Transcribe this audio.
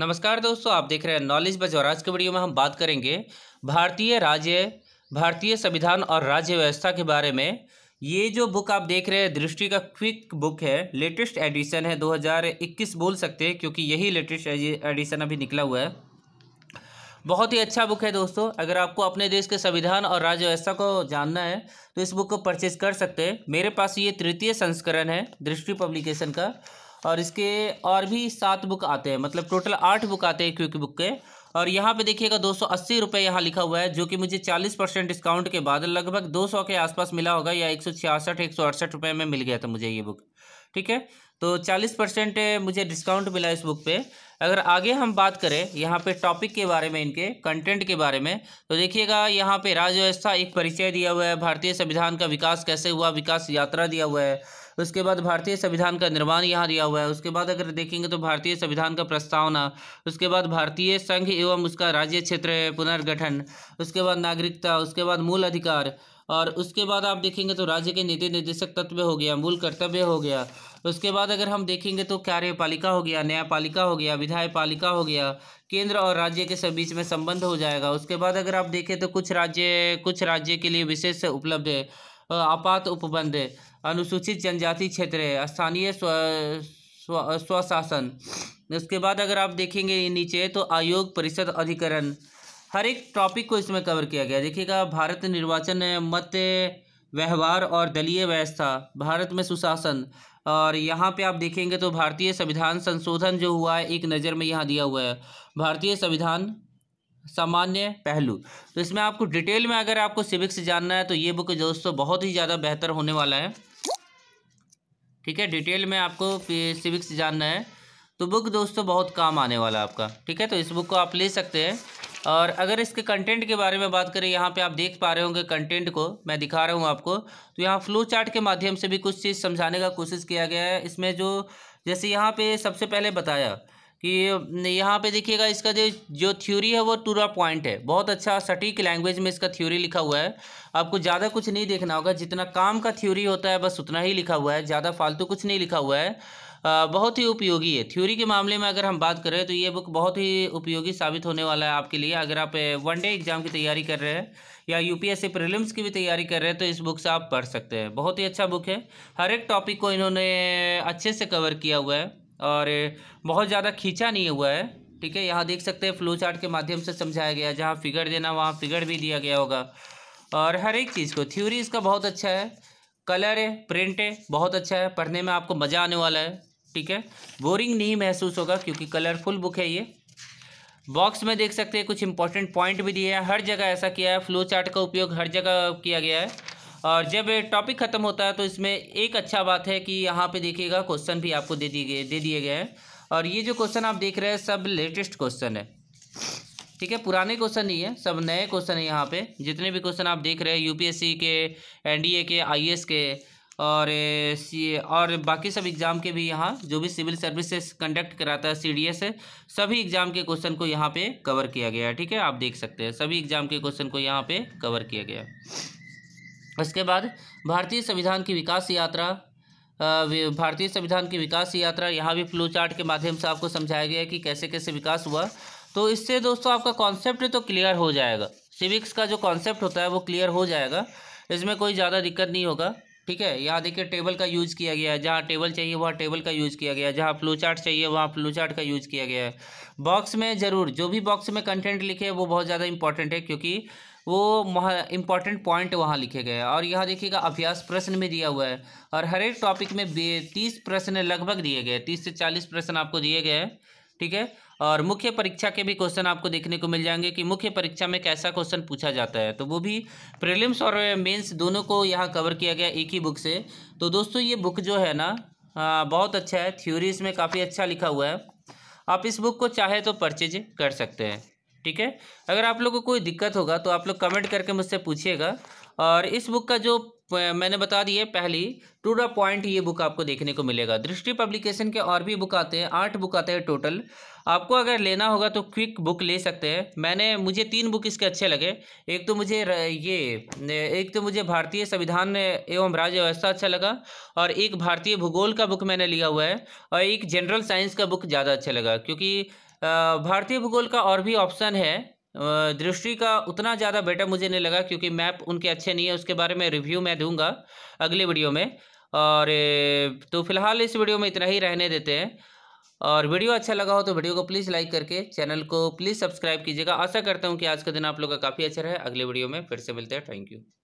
नमस्कार दोस्तों आप देख रहे हैं नॉलेज बज और आज के वीडियो में हम बात करेंगे भारतीय राज्य भारतीय संविधान और राज्य व्यवस्था के बारे में ये जो बुक आप देख रहे हैं दृष्टि का क्विक बुक है लेटेस्ट एडिशन है 2021 बोल सकते हैं क्योंकि यही लेटेस्ट एडिशन अभी निकला हुआ है बहुत ही अच्छा बुक है दोस्तों अगर आपको अपने देश के संविधान और राज्य व्यवस्था को जानना है तो इस बुक को परचेज कर सकते हैं मेरे पास ये तृतीय संस्करण है दृष्टि पब्लिकेशन का और इसके और भी सात बुक आते हैं मतलब टोटल आठ बुक आते हैं क्योंकि बुक के और यहाँ पे देखिएगा दो सौ अस्सी रुपये यहाँ लिखा हुआ है जो कि मुझे चालीस परसेंट डिस्काउंट के बाद लगभग दो सौ के आसपास मिला होगा या एक सौ छियासठ एक सौ अड़सठ रुपये में मिल गया था मुझे ये बुक ठीक है तो चालीस परसेंट मुझे डिस्काउंट मिला इस बुक पे अगर आगे हम बात करें यहाँ पे टॉपिक के बारे में इनके कंटेंट के बारे में तो देखिएगा यहाँ पे राज्य व्यवस्था एक परिचय दिया हुआ है भारतीय संविधान का विकास कैसे हुआ विकास यात्रा दिया हुआ है उसके बाद भारतीय संविधान का निर्माण यहाँ दिया हुआ है उसके बाद अगर देखेंगे तो भारतीय संविधान का प्रस्तावना उसके बाद भारतीय संघ एवं उसका राज्य क्षेत्र पुनर्गठन उसके बाद नागरिकता उसके बाद मूल अधिकार और उसके बाद आप देखेंगे तो राज्य के नीति निर्देशक तत्व हो गया मूल कर्तव्य हो गया उसके बाद अगर हम देखेंगे तो कार्यपालिका हो गया न्यायपालिका हो गया विधायक पालिका हो गया केंद्र और राज्य के सब बीच में संबंध हो जाएगा उसके बाद अगर आप देखें तो कुछ राज्य कुछ राज्य के लिए विशेष उपलब्ध आपात उपबंध अनुसूचित जनजाति क्षेत्र स्थानीय स्वशासन उसके बाद अगर आप देखेंगे नीचे तो आयोग परिषद अधिकरण हर एक टॉपिक को इसमें कवर किया गया देखिएगा भारत निर्वाचन मत व्यवहार और दलीय व्यवस्था भारत में सुशासन और यहाँ पे आप देखेंगे तो भारतीय संविधान संशोधन जो हुआ है एक नज़र में यहाँ दिया हुआ है भारतीय संविधान सामान्य पहलू तो इसमें आपको डिटेल में अगर आपको सिविक्स से जानना है तो ये बुक दोस्तों बहुत ही ज़्यादा बेहतर होने वाला है ठीक है डिटेल में आपको सिविक्स जानना है तो बुक दोस्तों बहुत काम आने वाला है आपका ठीक है तो इस बुक को आप ले सकते हैं और अगर इसके कंटेंट के बारे में बात करें यहाँ पे आप देख पा रहे होंगे कंटेंट को मैं दिखा रहा हूँ आपको तो यहाँ फ्लो चार्ट के माध्यम से भी कुछ चीज़ समझाने का कोशिश किया गया है इसमें जो जैसे यहाँ पे सबसे पहले बताया कि यहाँ पे देखिएगा इसका जो जो थ्योरी है वो टूरा पॉइंट है बहुत अच्छा सटीक लैंग्वेज में इसका थ्योरी लिखा हुआ है आपको ज़्यादा कुछ नहीं देखना होगा जितना काम का थ्योरी होता है बस उतना ही लिखा हुआ है ज़्यादा फालतू कुछ नहीं लिखा हुआ है बहुत ही उपयोगी है थ्योरी के मामले में अगर हम बात करें तो ये बुक बहुत ही उपयोगी साबित होने वाला है आपके लिए अगर आप वन डे एग्ज़ाम की तैयारी कर रहे हैं या यूपीएससी प्रीलिम्स की भी तैयारी कर रहे हैं तो इस बुक से आप पढ़ सकते हैं बहुत ही अच्छा बुक है हर एक टॉपिक को इन्होंने अच्छे से कवर किया हुआ है और बहुत ज़्यादा खींचा नहीं हुआ है ठीक है यहाँ देख सकते हैं फ्लो चार्ट के माध्यम से समझाया गया जहाँ फिगर देना वहाँ फिगर भी दिया गया होगा और हर एक चीज़ को थ्योरी इसका बहुत अच्छा है कलर है प्रिंट है बहुत अच्छा है पढ़ने में आपको मज़ा आने वाला है ठीक है बोरिंग नहीं महसूस होगा क्योंकि कलरफुल बुक है ये बॉक्स में देख सकते हैं कुछ इंपॉर्टेंट पॉइंट भी दिए हैं हर जगह ऐसा किया है फ्लो चार्ट का उपयोग हर जगह किया गया है और जब टॉपिक ख़त्म होता है तो इसमें एक अच्छा बात है कि यहाँ पे देखिएगा क्वेश्चन भी आपको दे दिए गए दे दिए गए हैं और ये जो क्वेश्चन आप देख रहे हैं सब लेटेस्ट क्वेश्चन है ठीक है पुराने क्वेश्चन नहीं है सब नए क्वेश्चन है यहाँ पे जितने भी क्वेश्चन आप देख रहे हैं यूपीएससी के एनडीए के आईएएस के और सी और बाकी सब एग्ज़ाम के भी यहाँ जो भी सिविल सर्विसेज कंडक्ट कराता है सी है सभी एग्ज़ाम के क्वेश्चन को यहाँ पे कवर किया गया है ठीक है आप देख सकते हैं सभी एग्ज़ाम के क्वेश्चन को यहाँ पे कवर किया गया इसके बाद भारतीय संविधान की विकास यात्रा भारतीय संविधान की विकास यात्रा यहाँ भी फ्लू चार्ट के माध्यम से आपको समझाया गया कि कैसे कैसे विकास हुआ तो इससे दोस्तों आपका कॉन्सेप्ट तो क्लियर हो जाएगा सिविक्स का जो कॉन्सेप्ट होता है वो क्लियर हो जाएगा इसमें कोई ज़्यादा दिक्कत नहीं होगा ठीक है यहाँ देखिए टेबल का यूज़ किया गया है जहाँ टेबल चाहिए वहाँ टेबल का यूज़ किया गया है जहाँ फ्लू चार्ट चाहिए वहाँ फ्लू चार्ट का यूज़ किया गया है बॉक्स में ज़रूर जो भी बॉक्स में कंटेंट लिखे है वो बहुत ज़्यादा इंपॉर्टेंट है क्योंकि वो इम्पॉर्टेंट पॉइंट वहाँ लिखे गए हैं और यहाँ देखिएगा अभ्यास प्रश्न में दिया हुआ है और हर एक टॉपिक में तीस प्रश्न लगभग दिए गए तीस से चालीस प्रश्न आपको दिए गए हैं ठीक है और मुख्य परीक्षा के भी क्वेश्चन आपको देखने को मिल जाएंगे कि मुख्य परीक्षा में कैसा क्वेश्चन पूछा जाता है तो वो भी प्रीलिम्स और मेंस दोनों को यहाँ कवर किया गया एक ही बुक से तो दोस्तों ये बुक जो है ना आ, बहुत अच्छा है थ्योरी इसमें काफ़ी अच्छा लिखा हुआ है आप इस बुक को चाहे तो परचेज कर सकते हैं ठीक है अगर आप लोग को कोई दिक्कत होगा तो आप लोग कमेंट करके मुझसे पूछिएगा और इस बुक का जो मैंने बता दिए पहली टू द पॉइंट ये बुक आपको देखने को मिलेगा दृष्टि पब्लिकेशन के और भी बुक आते हैं आठ बुक आते हैं टोटल आपको अगर लेना होगा तो क्विक बुक ले सकते हैं मैंने मुझे तीन बुक इसके अच्छे लगे एक तो मुझे ये एक तो मुझे भारतीय संविधान एवं राज्य व्यवस्था अच्छा लगा और एक भारतीय भूगोल का बुक मैंने लिया हुआ है और एक जनरल साइंस का बुक ज़्यादा अच्छा लगा क्योंकि भारतीय भूगोल का और भी ऑप्शन है दृष्टि का उतना ज़्यादा बेटर मुझे नहीं लगा क्योंकि मैप उनके अच्छे नहीं है उसके बारे में रिव्यू मैं दूंगा अगले वीडियो में और तो फिलहाल इस वीडियो में इतना ही रहने देते हैं और वीडियो अच्छा लगा हो तो वीडियो को प्लीज़ लाइक करके चैनल को प्लीज़ सब्सक्राइब कीजिएगा आशा करता हूँ कि आज का दिन आप लोग का काफ़ी अच्छा रहे अगले वीडियो में फिर से मिलते हैं थैंक यू